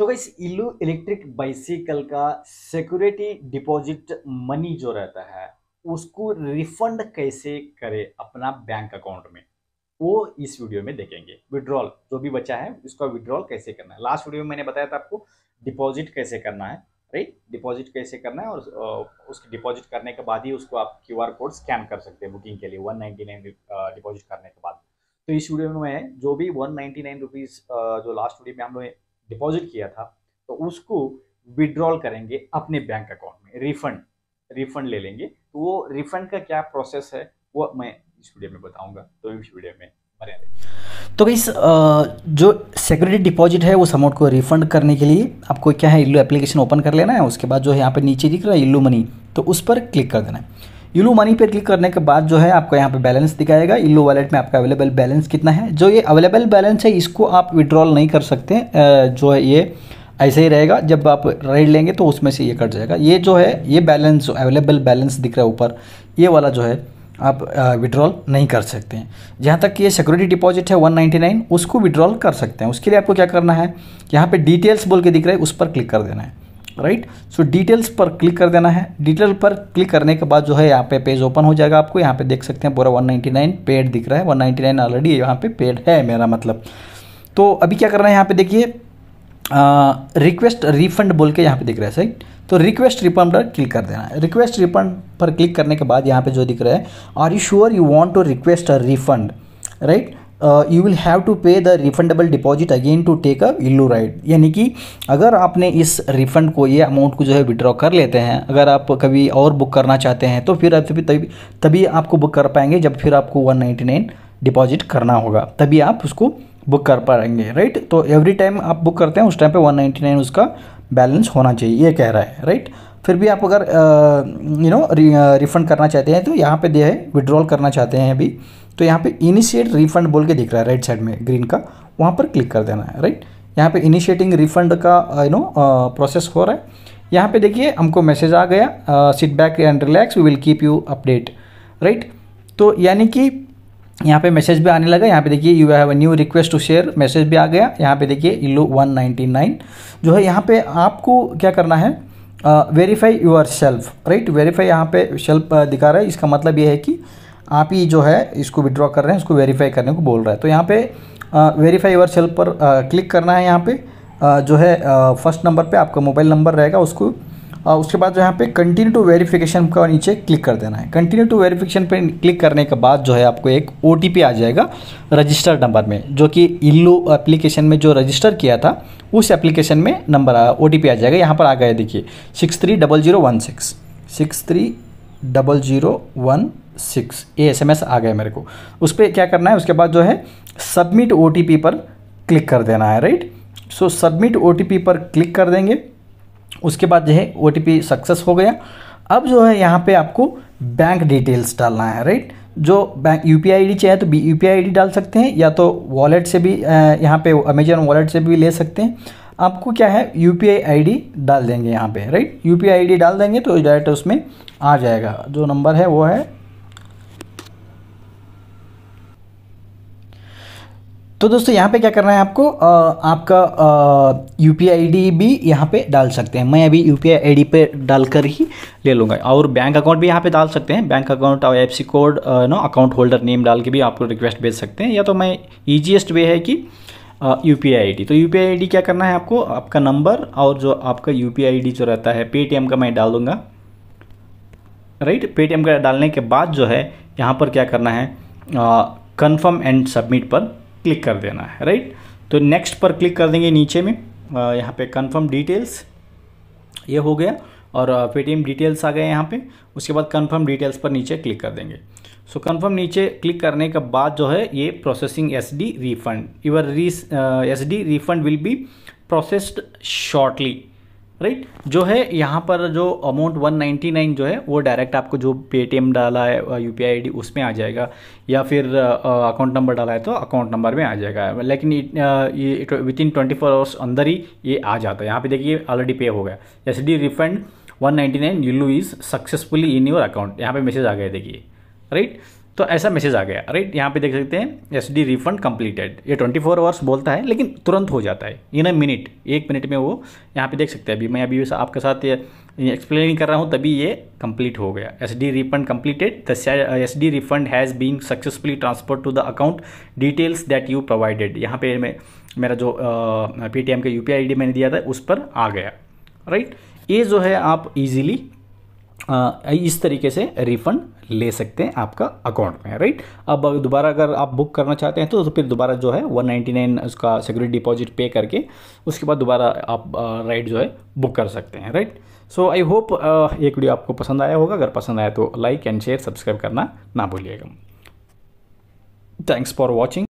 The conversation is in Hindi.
तो इस इलू इलेक्ट्रिक बाइसिकल का सिक्योरिटी डिपॉजिट मनी जो रहता है उसको रिफंड कैसे करें अपना बैंक अकाउंट में वो इस वीडियो में देखेंगे विड्रॉल जो भी बचा है उसका विड्रॉल कैसे करना है लास्ट वीडियो में मैंने बताया था आपको डिपॉजिट कैसे करना है राइट डिपॉजिट कैसे करना है और उसकी डिपॉजिट करने के बाद ही उसको आप क्यू कोड स्कैन कर सकते हैं बुकिंग के लिए वन डिपॉजिट करने के बाद तो इस वीडियो में जो भी वन नाइन्टी जो लास्ट वीडियो में हम लोग डिपॉजिट किया था तो उसको विड्रॉल करेंगे अपने बैंक अकाउंट में रिफंड रिफंड ले लेंगे तो वो रिफंड का क्या प्रोसेस है वो मैं इस वीडियो में बताऊंगा तो इस वीडियो में बने तो इस जो सिक्योरिटी डिपॉजिट है उस अमाउंट को रिफंड करने के लिए आपको क्या है इल्लू एप्लीकेशन ओपन कर लेना है उसके बाद जो है यहाँ पे नीचे दिख रहा है इल्लू मनी तो उस पर क्लिक कर देना है यूलो मनी पर क्लिक करने के बाद जो है आपको यहाँ पे बैलेंस दिखाएगा यूलो वॉलेट में आपका अवेलेबल बैलेंस कितना है जो ये अवेलेबल बैलेंस है इसको आप विड्रॉल नहीं कर सकते जो है ये ऐसे ही रहेगा जब आप रेड लेंगे तो उसमें से ये कट जाएगा ये जो है ये बैलेंस अवेलेबल बैलेंस दिख रहा है ऊपर ये वाला जो है आप विड्रॉल नहीं कर सकते हैं जहाँ तक कि ये सिक्योरिटी डिपॉजिट है 199 उसको विड्रॉल कर सकते हैं उसके लिए आपको क्या करना है यहाँ पे डिटेल्स बोल के दिख रहा है उस पर क्लिक कर देना है राइट सो डिटेल्स पर क्लिक कर देना है डिटेल पर क्लिक करने के बाद जो है यहाँ पे पेज ओपन हो जाएगा आपको यहाँ पे देख सकते हैं पूरा 199 पेड दिख रहा है 199 ऑलरेडी यहाँ पे पेड है मेरा मतलब तो अभी क्या करना है यहाँ पे देखिए रिक्वेस्ट रिफंड बोल के यहाँ पे दिख रहा है सही तो रिक्वेस्ट रिफंड पर क्लिक कर देना है रिक्वेस्ट रिफंड पर क्लिक करने के बाद यहाँ पे जो दिख रहा है are you sure you want to request a refund right uh, you will have to pay the refundable deposit again to take a illu ride यानी कि अगर आपने इस रिफंड को ये अमाउंट को जो है विड्रॉ कर लेते हैं अगर आप कभी और बुक करना चाहते हैं तो फिर आप तभी तभी तभी आपको बुक कर पाएंगे जब फिर आपको 199 डिपॉजिट करना होगा तभी आप उसको बुक कर पाएंगे राइट तो एवरी टाइम आप बुक करते हैं उस टाइम पे 199 उसका बैलेंस होना चाहिए ये कह रहा है राइट फिर भी आप अगर यू नो रिफंड करना चाहते हैं तो यहाँ पे दिया है विड्रॉल करना चाहते हैं अभी तो यहाँ पे इनिशिएट रिफंड बोल के दिख रहा है राइट साइड में ग्रीन का वहाँ पर क्लिक कर देना है राइट यहाँ पे इनिशिएटिंग रिफंड का यू नो प्रोसेस हो रहा है यहाँ पे देखिए हमको मैसेज आ गया sit back and relax we will keep you update right तो यानी कि यहाँ पे मैसेज भी आने लगा यहाँ पे देखिए you have a new request to share message भी आ गया यहाँ पे देखिए इलो 199 जो है यहाँ पे आपको क्या करना है verify yourself right verify यहाँ पे सेल्फ uh, दिखा रहा है इसका मतलब ये है कि आप ही जो है इसको विड्रॉ कर रहे हैं उसको वेरीफाई करने को बोल रहा है तो यहाँ पे वेरीफाई योर सेल्फ पर क्लिक करना है यहाँ पे आ, जो है फर्स्ट नंबर पे आपका मोबाइल नंबर रहेगा उसको आ, उसके बाद जो यहाँ पे कंटिन्यू टू वेरीफिकेशन का नीचे क्लिक कर देना है कंटिन्यू टू वेरीफिकेशन पर क्लिक करने के बाद जो है आपको एक ओ आ जाएगा रजिस्टर्ड नंबर में जो कि इल्लो एप्लीकेशन में जो रजिस्टर किया था उस एप्लीकेशन में नंबर ओ आ जाएगा यहाँ पर आ गया देखिए six three double zero one six six three double zero one six ये एस आ गया मेरे को उस पर क्या करना है उसके बाद जो है सबमिट ओ पर क्लिक कर देना है राइट सो सबमिट ओ पर क्लिक कर देंगे उसके बाद जो है ओ सक्सेस हो गया अब जो है यहाँ पे आपको बैंक डिटेल्स डालना है राइट जो बैंक यू पी आई चाहे तो बी यू पी डाल सकते हैं या तो वॉलेट से भी यहाँ पे अमेजन वॉलेट से भी ले सकते हैं आपको क्या है यू पी आई डाल देंगे यहाँ पे राइट यू पी डाल देंगे तो डायरेक्ट उसमें आ जाएगा जो नंबर है वो है तो दोस्तों यहाँ पे क्या करना है आपको आ, आपका यू पी आई भी यहाँ पे डाल सकते हैं मैं अभी यू पी आई आई पे डालकर ही ले लूँगा और बैंक अकाउंट भी यहाँ पे डाल सकते हैं बैंक अकाउंट और एफ code no account holder name डाल के भी आपको रिक्वेस्ट भेज सकते हैं या तो मैं ईजीएस्ट वे है कि यू पी आई आई तो यू पी आई आई क्या करना है आपको आपका नंबर और जो आपका यू पी आई जो रहता है पेटीएम का मैं डाल दूँगा राइट पेटीएम का डालने के बाद जो है यहाँ पर क्या करना है कन्फर्म एंड सबमिट पर क्लिक कर देना है राइट तो नेक्स्ट पर क्लिक कर देंगे नीचे में यहाँ पे कंफर्म डिटेल्स ये हो गया और पेटीएम डिटेल्स आ गए यहाँ पे उसके बाद कंफर्म डिटेल्स पर नीचे क्लिक कर देंगे सो so, कंफर्म नीचे क्लिक करने के बाद जो है ये processing S D refund your S D refund will be processed shortly right right? जो है यहाँ पर जो अमाउंट 199 जो है वो डायरेक्ट आपको जो पेटीएम डाला है यू पी आई उसमें आ जाएगा या फिर अकाउंट नंबर डाला है तो अकाउंट नंबर में आ जाएगा लेकिन ये within twenty four hours अंदर ही ये आ जाता है यहाँ पे देखिए ऑलरेडी पे हो गया S D refund one ninety nine value is successfully in your account यहाँ पर मैसेज आ गया देखिए राइट right? तो ऐसा मैसेज आ गया राइट यहाँ पे देख सकते हैं एस डी रिफंड कम्प्लीटेड ये 24 फोर आवर्स बोलता है लेकिन तुरंत हो जाता है इन अ मिनट एक मिनट में वो यहाँ पे देख सकते हैं अभी मैं अभी आपके साथ एक्सप्लेन कर रहा हूँ तभी ये कंप्लीट हो गया S D refund completed the S D refund has been successfully transfer to the account details that you provided यहाँ पे मैं मेरा जो पेटीएम का यू पी आई मैंने दिया था उस पर आ गया राइट right? ये जो है आप ईजीली इस तरीके से रिफंड ले सकते हैं आपका अकाउंट में राइट अब दोबारा अगर आप बुक करना चाहते हैं तो, तो फिर दोबारा जो है 199 उसका सिक्योरिटी डिपॉजिट पे करके उसके बाद दोबारा आप राइड जो है बुक कर सकते हैं राइट सो आई होप एक वीडियो आपको पसंद आया होगा अगर पसंद आया तो लाइक एंड शेयर सब्सक्राइब करना ना भूलिएगा थैंक्स फॉर वॉचिंग